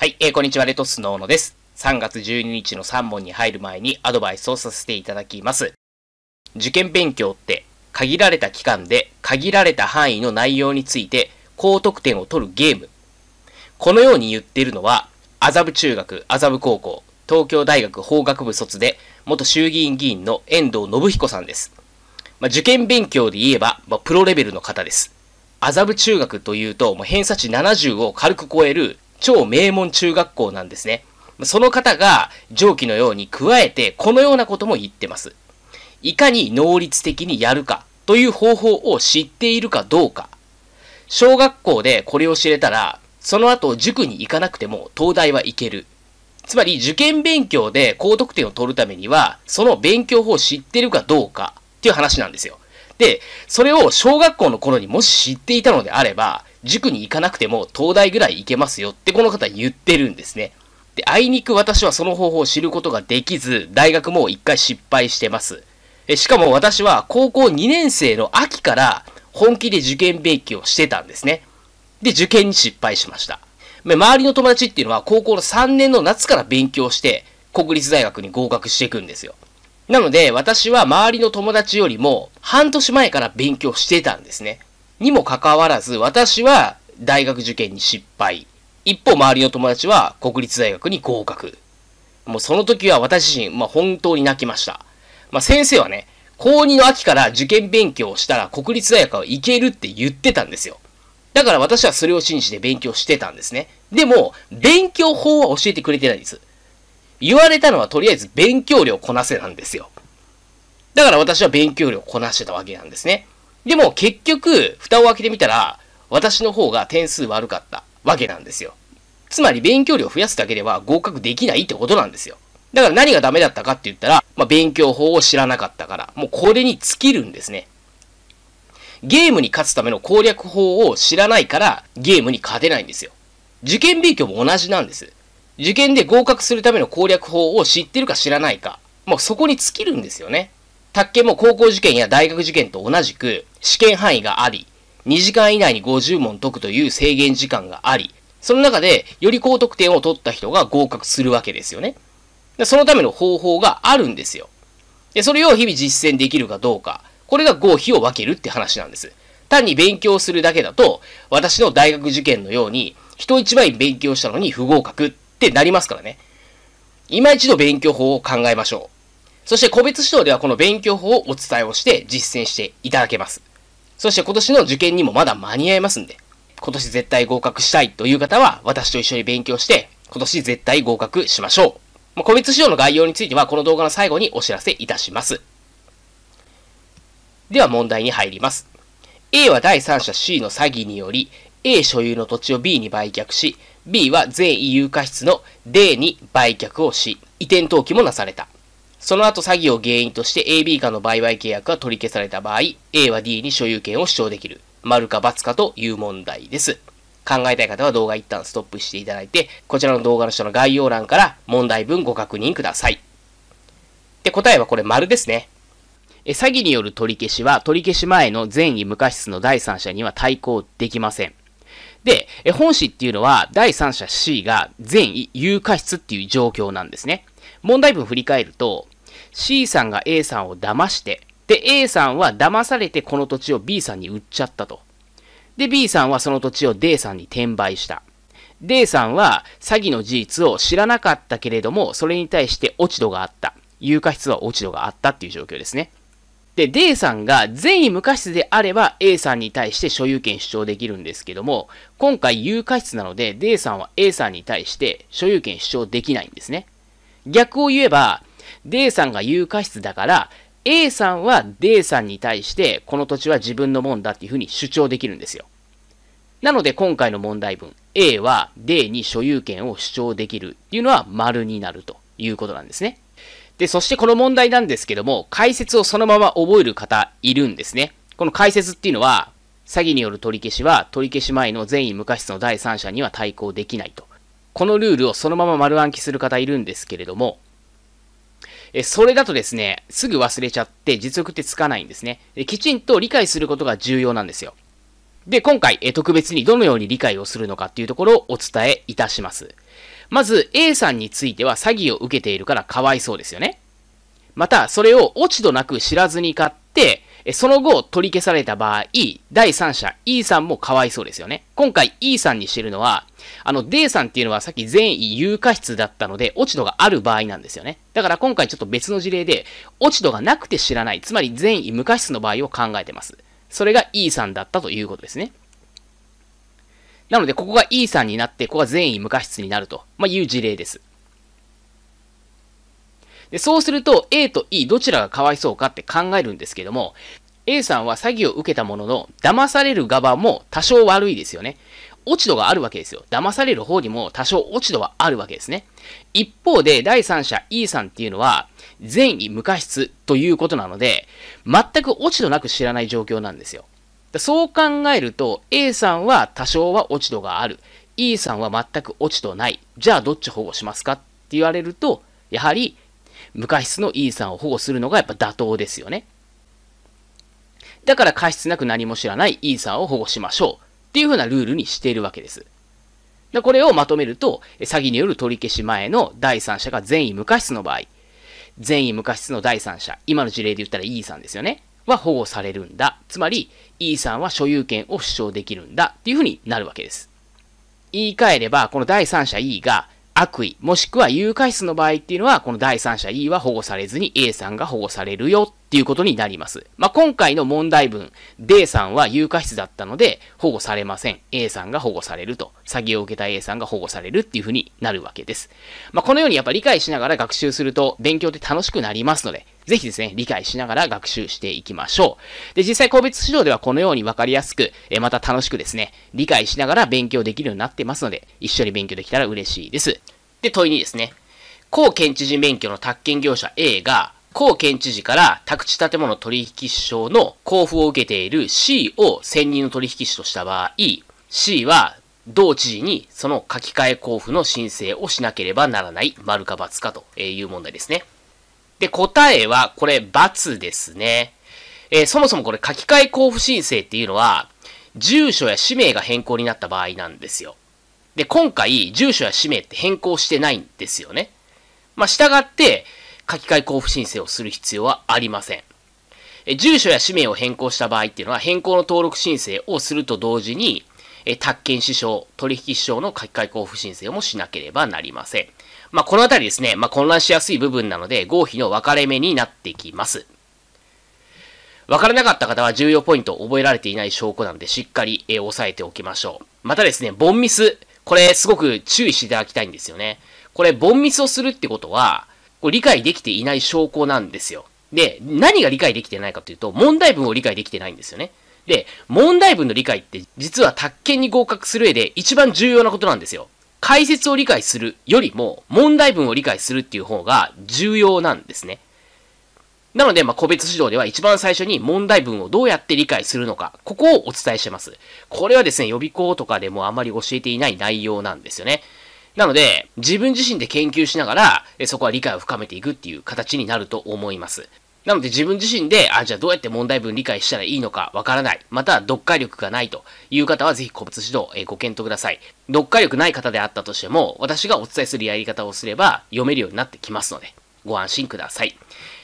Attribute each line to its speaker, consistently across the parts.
Speaker 1: はい、えー、こんにちは、レトスの小野です。3月12日の3問に入る前にアドバイスをさせていただきます。受験勉強って限られた期間で限られた範囲の内容について高得点を取るゲーム。このように言っているのは、麻布中学、麻布高校、東京大学法学部卒で、元衆議院議員の遠藤信彦さんです。まあ、受験勉強で言えば、まあ、プロレベルの方です。麻布中学というと、もう偏差値70を軽く超える超名門中学校なんですね。その方が上記のように加えてこのようなことも言ってます。いかに能率的にやるかという方法を知っているかどうか。小学校でこれを知れたら、その後塾に行かなくても東大は行ける。つまり受験勉強で高得点を取るためには、その勉強法を知ってるかどうかっていう話なんですよ。で、それを小学校の頃にもし知っていたのであれば、塾に行かなくても東大ぐらい行けますよってこの方言ってるんですね。で、あいにく私はその方法を知ることができず、大学も一回失敗してます。しかも私は高校2年生の秋から本気で受験勉強してたんですね。で、受験に失敗しました。周りの友達っていうのは高校の3年の夏から勉強して国立大学に合格していくんですよ。なので私は周りの友達よりも半年前から勉強してたんですね。にもかかわらず、私は大学受験に失敗。一方、周りの友達は国立大学に合格。もうその時は私自身、まあ、本当に泣きました。まあ、先生はね、高2の秋から受験勉強をしたら国立大学は行けるって言ってたんですよ。だから私はそれを信じて勉強してたんですね。でも、勉強法は教えてくれてないんです。言われたのはとりあえず勉強量こなせなんですよ。だから私は勉強量こなしてたわけなんですね。でも結局、蓋を開けてみたら、私の方が点数悪かったわけなんですよ。つまり勉強量を増やすだけでは合格できないってことなんですよ。だから何がダメだったかって言ったら、まあ、勉強法を知らなかったから、もうこれに尽きるんですね。ゲームに勝つための攻略法を知らないから、ゲームに勝てないんですよ。受験勉強も同じなんです。受験で合格するための攻略法を知ってるか知らないか、もうそこに尽きるんですよね。宅建も高校受験や大学受験と同じく、試験範囲があり、2時間以内に50問解くという制限時間があり、その中でより高得点を取った人が合格するわけですよね。でそのための方法があるんですよ。で、それを日々実践できるかどうか。これが合否を分けるって話なんです。単に勉強するだけだと、私の大学受験のように、人一倍勉強したのに不合格ってなりますからね。今一度勉強法を考えましょう。そして個別指導ではこの勉強法をお伝えをして実践していただけます。そして今年の受験にもまだ間に合いますんで、今年絶対合格したいという方は私と一緒に勉強して今年絶対合格しましょう。まあ、個別指導の概要についてはこの動画の最後にお知らせいたします。では問題に入ります。A は第三者 C の詐欺により A 所有の土地を B に売却し B は全 e 有過失の D に売却をし移転登記もなされた。その後詐欺を原因として AB 化の売買契約が取り消された場合、A は D に所有権を主張できる。丸か×かという問題です。考えたい方は動画一旦ストップしていただいて、こちらの動画の下の概要欄から問題文ご確認ください。で、答えはこれ丸ですね。え詐欺による取り消しは取り消し前の善意無過失の第三者には対抗できません。で、え本誌っていうのは第三者 C が善意有過失っていう状況なんですね。問題文振り返ると、C さんが A さんを騙して、で、A さんは騙されてこの土地を B さんに売っちゃったと。で、B さんはその土地を D さんに転売した。D さんは詐欺の事実を知らなかったけれども、それに対して落ち度があった。有価質は落ち度があったっていう状況ですね。で、D さんが善意無価質であれば A さんに対して所有権主張できるんですけども、今回有価質なので D さんは A さんに対して所有権主張できないんですね。逆を言えば、D さんが有価室だから、A さんは D さんに対して、この土地は自分のもんだっていうふうに主張できるんですよ。なので今回の問題文、A は D に所有権を主張できるっていうのは丸になるということなんですね。で、そしてこの問題なんですけども、解説をそのまま覚える方いるんですね。この解説っていうのは、詐欺による取り消しは取り消し前の善意無過失の第三者には対抗できないと。このルールをそのまま丸暗記する方いるんですけれども、えそれだとですね、すぐ忘れちゃって実力ってつかないんですね。きちんと理解することが重要なんですよ。で、今回、え特別にどのように理解をするのかっていうところをお伝えいたします。まず、A さんについては詐欺を受けているからかわいそうですよね。また、それを落ち度なく知らずに買っ、その後取り消された場合、第三者 E さんもかわいそうですよね。今回 E さんにしてるのは、あの D さんっていうのはさっき善意有価質だったので、落ち度がある場合なんですよね。だから今回ちょっと別の事例で、落ち度がなくて知らない、つまり善意無価質の場合を考えてます。それが E さんだったということですね。なので、ここが E さんになって、ここが善意無価質になると、まいう事例です。で、そうすると A と E どちらがかわいそうかって考えるんですけども、A さんは詐欺を受けたものの、騙される側も多少悪いですよね。落ち度があるわけですよ。騙される方にも多少落ち度はあるわけですね。一方で、第三者 E さんっていうのは、善意無過失ということなので、全く落ち度なく知らない状況なんですよ。そう考えると、A さんは多少は落ち度がある。E さんは全く落ち度ない。じゃあどっち保護しますかって言われると、やはり無過失の E さんを保護するのがやっぱ妥当ですよね。だから過失なく何も知らない E さんを保護しましょうっていう風なルールにしているわけです。でこれをまとめると、詐欺による取り消し前の第三者が善意無過失の場合、善意無過失の第三者、今の事例で言ったら E さんですよね、は保護されるんだ。つまり E さんは所有権を主張できるんだっていう風になるわけです。言い換えれば、この第三者 E が悪意、もしくは誘拐室の場合っていうのは、この第三者 E は保護されずに A さんが保護されるよっていうことになります。まあ、今回の問題文、D さんは有価質だったので保護されません。A さんが保護されると。詐欺を受けた A さんが保護されるっていうふうになるわけです。まあ、このようにやっぱ理解しながら学習すると勉強って楽しくなりますので、ぜひですね、理解しながら学習していきましょう。で、実際個別指導ではこのようにわかりやすく、えまた楽しくですね、理解しながら勉強できるようになってますので、一緒に勉強できたら嬉しいです。で、問いにですね、高検知事免許の宅建業者 A が、高県知事から宅地建物取引証の交付を受けている C を専任の取引士とした場合、C は同知事にその書き換え交付の申請をしなければならない、丸か×かという問題ですね。で、答えはこれ×ですね。えー、そもそもこれ書き換え交付申請っていうのは、住所や氏名が変更になった場合なんですよ。で、今回、住所や氏名って変更してないんですよね。まあ、従って、書き換え交付申請をする必要はありません。え住所や氏名を変更した場合っていうのは、変更の登録申請をすると同時に、え宅建支障、取引支障の書き換え交付申請もしなければなりません。まあ、このあたりですね、まあ、混乱しやすい部分なので、合否の分かれ目になってきます。分からなかった方は重要ポイントを覚えられていない証拠なんで、しっかり、え押さえておきましょう。またですね、ボンミス。これ、すごく注意していただきたいんですよね。これ、ボンミスをするってことは、これ理解できていない証拠なんですよ。で、何が理解できてないかというと、問題文を理解できてないんですよね。で、問題文の理解って実は宅建に合格する上で一番重要なことなんですよ。解説を理解するよりも問題文を理解するっていう方が重要なんですね。なので、まあ、個別指導では一番最初に問題文をどうやって理解するのか、ここをお伝えしてます。これはですね、予備校とかでもあまり教えていない内容なんですよね。なので、自分自身で研究しながら、そこは理解を深めていくっていう形になると思います。なので自分自身で、あ、じゃあどうやって問題文理解したらいいのかわからない。また、読解力がないという方は、ぜひ個別指導、えご検討ください。読解力ない方であったとしても、私がお伝えするやり方をすれば、読めるようになってきますので、ご安心ください。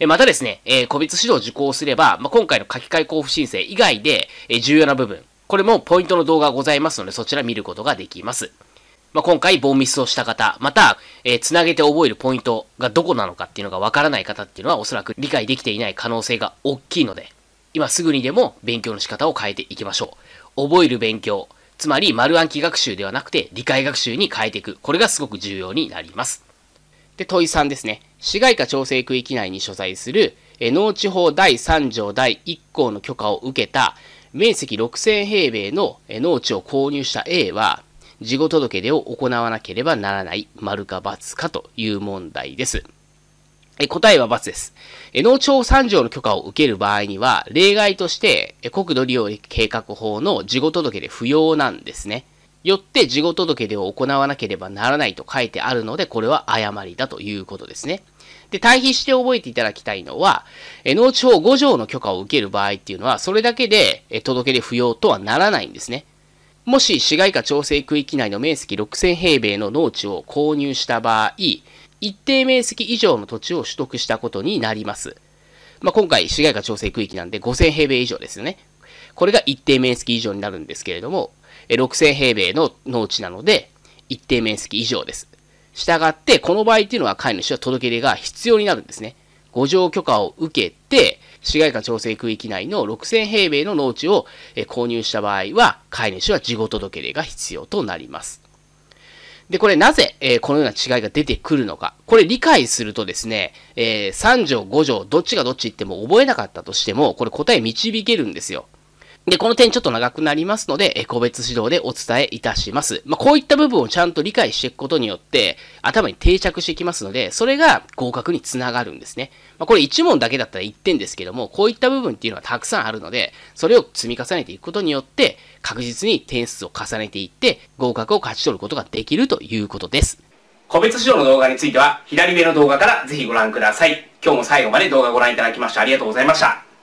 Speaker 1: えまたですね、え個別指導受講すれば、まあ、今回の書き換え交付申請以外で、え重要な部分、これもポイントの動画ございますので、そちら見ることができます。まあ、今回ボーミスをした方、また、えー、つなげて覚えるポイントがどこなのかっていうのがわからない方っていうのはおそらく理解できていない可能性が大きいので、今すぐにでも勉強の仕方を変えていきましょう。覚える勉強、つまり丸暗記学習ではなくて理解学習に変えていく。これがすごく重要になります。で、問い3ですね。市街化調整区域内に所在する、え農地法第3条第1項の許可を受けた面積6000平米の農地を購入した A は、事後届出を行わなければならない、丸か×かという問題です。答えは×です。農町3条の許可を受ける場合には、例外として国土利用計画法の事後届で不要なんですね。よって事後届出を行わなければならないと書いてあるので、これは誤りだということですね。で、対比して覚えていただきたいのは、農地法5条の許可を受ける場合っていうのは、それだけで届け出不要とはならないんですね。もし市街化調整区域内の面積6000平米の農地を購入した場合、一定面積以上の土地を取得したことになります。まあ、今回、市街化調整区域なんで5000平米以上ですよね。これが一定面積以上になるんですけれども、6000平米の農地なので、一定面積以上です。したがって、この場合っていうのは飼い主は届け出が必要になるんですね。五条許可を受けて、市街化調整区域内の6000平米の農地を購入した場合は、飼い主は事後届出が必要となります。で、これなぜ、えー、このような違いが出てくるのか。これ理解するとですね、えー、3条5条どっちがどっち言っても覚えなかったとしても、これ答え導けるんですよ。で、この点ちょっと長くなりますので、個別指導でお伝えいたします。まあ、こういった部分をちゃんと理解していくことによって、頭に定着していきますので、それが合格につながるんですね。まあ、これ1問だけだったら1点ですけども、こういった部分っていうのはたくさんあるので、それを積み重ねていくことによって、確実に点数を重ねていって、合格を勝ち取ることができるということです。個別指導の動画については、左上の動画からぜひご覧ください。今日も最後まで動画ご覧いただきましてありがとうございました。